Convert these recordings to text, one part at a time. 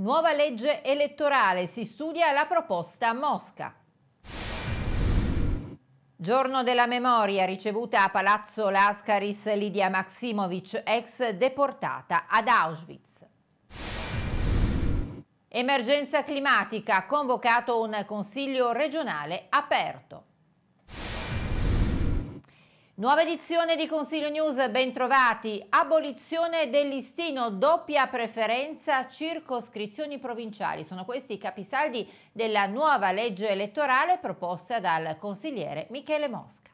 Nuova legge elettorale, si studia la proposta a Mosca. Giorno della memoria ricevuta a Palazzo Lascaris Lidia Maksimovic, ex deportata ad Auschwitz. Emergenza climatica, convocato un consiglio regionale aperto. Nuova edizione di Consiglio News, bentrovati. Abolizione del listino, doppia preferenza, circoscrizioni provinciali. Sono questi i capisaldi della nuova legge elettorale proposta dal consigliere Michele Mosca.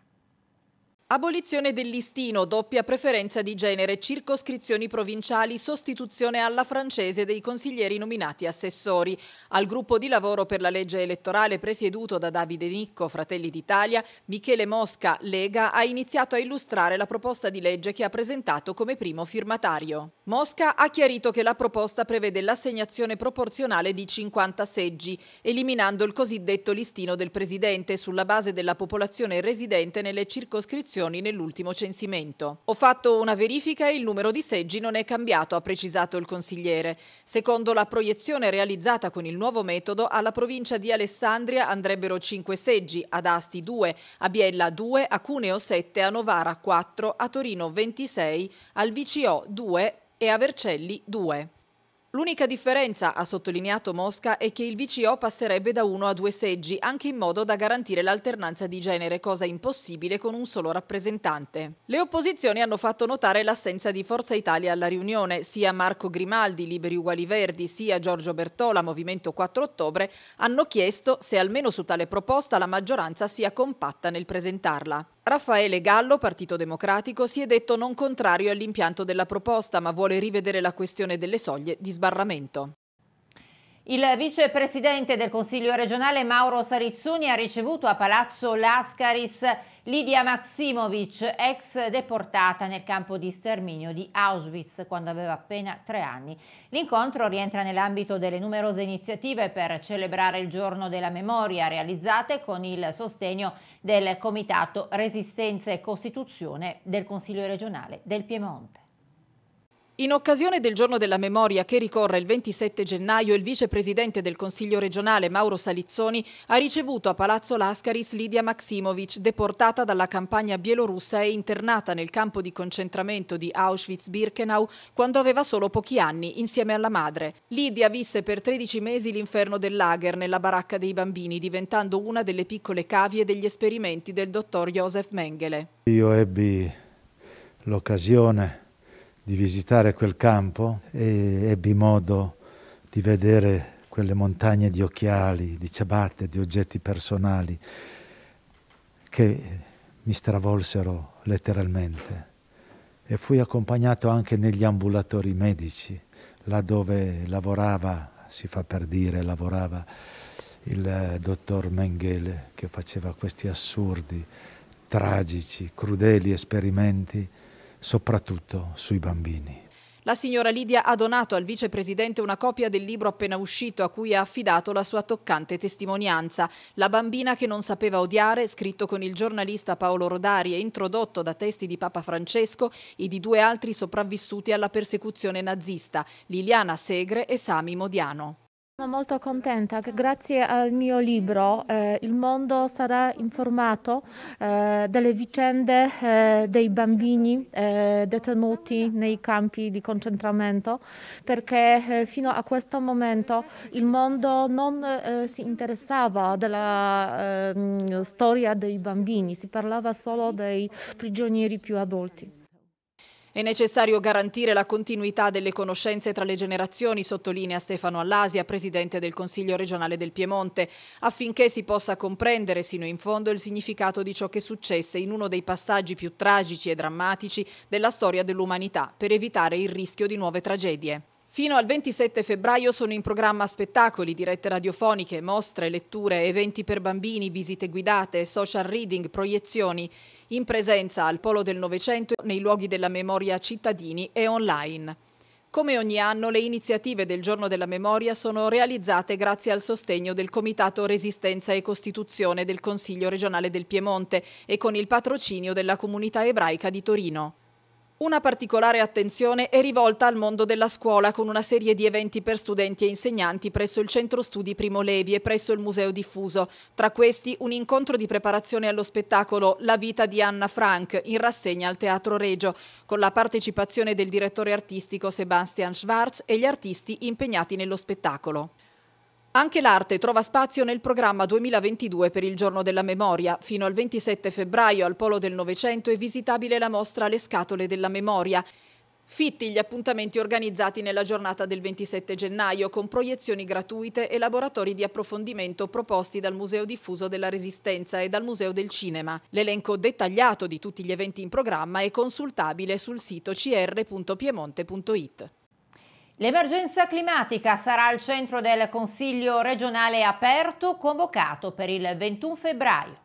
Abolizione del listino, doppia preferenza di genere, circoscrizioni provinciali, sostituzione alla francese dei consiglieri nominati assessori. Al gruppo di lavoro per la legge elettorale presieduto da Davide Nicco, Fratelli d'Italia, Michele Mosca, Lega, ha iniziato a illustrare la proposta di legge che ha presentato come primo firmatario. Mosca ha chiarito che la proposta prevede l'assegnazione proporzionale di 50 seggi, eliminando il cosiddetto listino del presidente sulla base della popolazione residente nelle circoscrizioni elezioni nell'ultimo censimento. Ho fatto una verifica e il numero di seggi non è cambiato, ha precisato il consigliere. Secondo la proiezione realizzata con il nuovo metodo, alla provincia di Alessandria andrebbero 5 seggi, ad Asti 2, a Biella 2, a Cuneo 7, a Novara 4, a Torino 26, al VCO 2 e a Vercelli 2. L'unica differenza, ha sottolineato Mosca, è che il VCO passerebbe da uno a due seggi, anche in modo da garantire l'alternanza di genere, cosa impossibile con un solo rappresentante. Le opposizioni hanno fatto notare l'assenza di Forza Italia alla riunione. Sia Marco Grimaldi, Liberi Uguali Verdi, sia Giorgio Bertola, Movimento 4 Ottobre, hanno chiesto se almeno su tale proposta la maggioranza sia compatta nel presentarla. Raffaele Gallo, Partito Democratico, si è detto non contrario all'impianto della proposta, ma vuole rivedere la questione delle soglie di sbarramento. Il vicepresidente del Consiglio regionale Mauro Sarizzuni ha ricevuto a Palazzo Lascaris Lidia Maksimovic, ex deportata nel campo di sterminio di Auschwitz quando aveva appena tre anni. L'incontro rientra nell'ambito delle numerose iniziative per celebrare il giorno della memoria realizzate con il sostegno del Comitato Resistenza e Costituzione del Consiglio regionale del Piemonte. In occasione del giorno della memoria che ricorre il 27 gennaio, il vicepresidente del Consiglio regionale Mauro Salizzoni ha ricevuto a Palazzo Lascaris Lidia Maksimovic, deportata dalla campagna bielorussa e internata nel campo di concentramento di Auschwitz-Birkenau quando aveva solo pochi anni, insieme alla madre. Lidia visse per 13 mesi l'inferno del lager nella baracca dei bambini, diventando una delle piccole cavie degli esperimenti del dottor Josef Mengele. Io ebbi l'occasione di visitare quel campo e ebbi modo di vedere quelle montagne di occhiali, di ciabatte, di oggetti personali che mi stravolsero letteralmente. E fui accompagnato anche negli ambulatori medici, là dove lavorava, si fa per dire, lavorava il eh, dottor Mengele che faceva questi assurdi, tragici, crudeli esperimenti soprattutto sui bambini. La signora Lidia ha donato al vicepresidente una copia del libro appena uscito a cui ha affidato la sua toccante testimonianza. La bambina che non sapeva odiare, scritto con il giornalista Paolo Rodari e introdotto da testi di Papa Francesco e di due altri sopravvissuti alla persecuzione nazista, Liliana Segre e Sami Modiano. Sono molto contenta che grazie al mio libro eh, il mondo sarà informato eh, delle vicende eh, dei bambini eh, detenuti nei campi di concentramento perché eh, fino a questo momento il mondo non eh, si interessava della ehm, storia dei bambini, si parlava solo dei prigionieri più adulti. È necessario garantire la continuità delle conoscenze tra le generazioni, sottolinea Stefano Allasia, presidente del Consiglio regionale del Piemonte, affinché si possa comprendere sino in fondo il significato di ciò che successe in uno dei passaggi più tragici e drammatici della storia dell'umanità, per evitare il rischio di nuove tragedie. Fino al 27 febbraio sono in programma spettacoli, dirette radiofoniche, mostre, letture, eventi per bambini, visite guidate, social reading, proiezioni, in presenza al Polo del Novecento nei luoghi della memoria cittadini e online. Come ogni anno le iniziative del Giorno della Memoria sono realizzate grazie al sostegno del Comitato Resistenza e Costituzione del Consiglio regionale del Piemonte e con il patrocinio della comunità ebraica di Torino. Una particolare attenzione è rivolta al mondo della scuola con una serie di eventi per studenti e insegnanti presso il Centro Studi Primo Levi e presso il Museo Diffuso. Tra questi un incontro di preparazione allo spettacolo La vita di Anna Frank in rassegna al Teatro Regio, con la partecipazione del direttore artistico Sebastian Schwarz e gli artisti impegnati nello spettacolo. Anche l'arte trova spazio nel programma 2022 per il Giorno della Memoria. Fino al 27 febbraio al Polo del Novecento è visitabile la mostra Le scatole della memoria. Fitti gli appuntamenti organizzati nella giornata del 27 gennaio con proiezioni gratuite e laboratori di approfondimento proposti dal Museo Diffuso della Resistenza e dal Museo del Cinema. L'elenco dettagliato di tutti gli eventi in programma è consultabile sul sito cr.piemonte.it. L'emergenza climatica sarà al centro del Consiglio regionale aperto convocato per il 21 febbraio.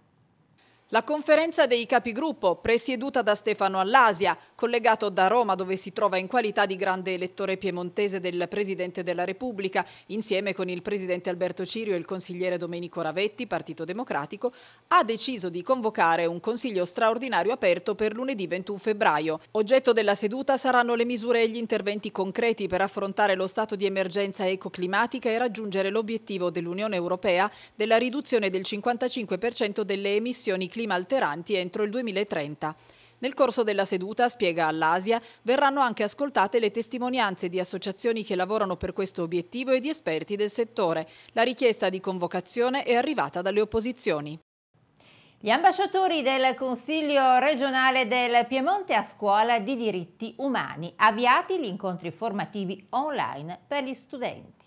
La conferenza dei capigruppo, presieduta da Stefano Allasia, collegato da Roma dove si trova in qualità di grande elettore piemontese del Presidente della Repubblica, insieme con il Presidente Alberto Cirio e il consigliere Domenico Ravetti, Partito Democratico, ha deciso di convocare un consiglio straordinario aperto per lunedì 21 febbraio. Oggetto della seduta saranno le misure e gli interventi concreti per affrontare lo stato di emergenza ecoclimatica e raggiungere l'obiettivo dell'Unione Europea della riduzione del 55% delle emissioni climatiche clima alteranti entro il 2030. Nel corso della seduta, spiega all'Asia, verranno anche ascoltate le testimonianze di associazioni che lavorano per questo obiettivo e di esperti del settore. La richiesta di convocazione è arrivata dalle opposizioni. Gli ambasciatori del Consiglio regionale del Piemonte a scuola di diritti umani, avviati gli incontri formativi online per gli studenti.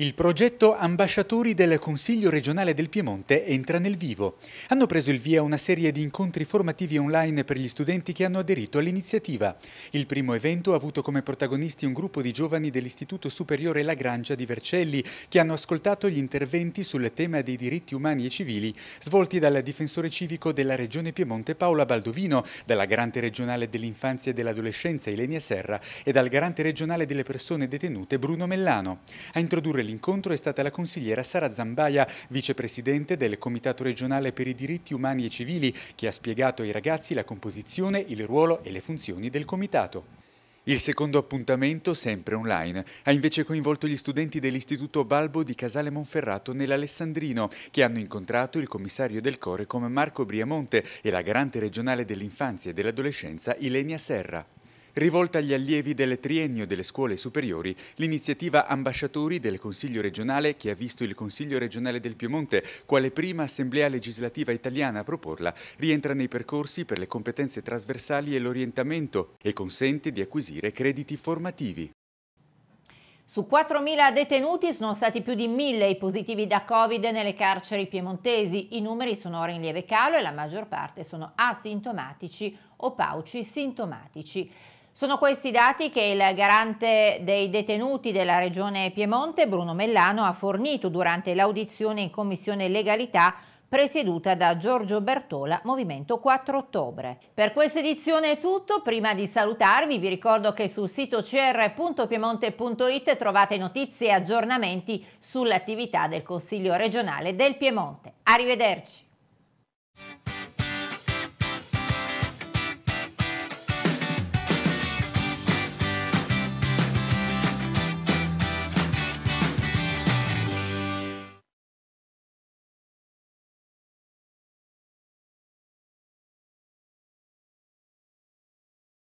Il progetto Ambasciatori del Consiglio regionale del Piemonte entra nel vivo. Hanno preso il via una serie di incontri formativi online per gli studenti che hanno aderito all'iniziativa. Il primo evento ha avuto come protagonisti un gruppo di giovani dell'Istituto Superiore La Grangia di Vercelli che hanno ascoltato gli interventi sul tema dei diritti umani e civili svolti dal difensore civico della Regione Piemonte Paola Baldovino, dalla Garante regionale dell'infanzia e dell'adolescenza Ilenia Serra e dal Garante regionale delle persone detenute Bruno Mellano. A introdurre all'incontro è stata la consigliera Sara Zambaia, vicepresidente del Comitato regionale per i diritti umani e civili, che ha spiegato ai ragazzi la composizione, il ruolo e le funzioni del Comitato. Il secondo appuntamento, sempre online, ha invece coinvolto gli studenti dell'Istituto Balbo di Casale Monferrato nell'Alessandrino, che hanno incontrato il commissario del Core come Marco Briamonte e la garante regionale dell'infanzia e dell'adolescenza Ilenia Serra. Rivolta agli allievi del triennio delle scuole superiori, l'iniziativa Ambasciatori del Consiglio regionale, che ha visto il Consiglio regionale del Piemonte quale prima assemblea legislativa italiana a proporla, rientra nei percorsi per le competenze trasversali e l'orientamento e consente di acquisire crediti formativi. Su 4.000 detenuti sono stati più di 1.000 i positivi da Covid nelle carceri piemontesi. I numeri sono ora in lieve calo e la maggior parte sono asintomatici o pauci sintomatici. Sono questi dati che il garante dei detenuti della Regione Piemonte, Bruno Mellano, ha fornito durante l'audizione in Commissione Legalità presieduta da Giorgio Bertola, Movimento 4 ottobre. Per questa edizione è tutto, prima di salutarvi vi ricordo che sul sito cr.piemonte.it trovate notizie e aggiornamenti sull'attività del Consiglio regionale del Piemonte. Arrivederci!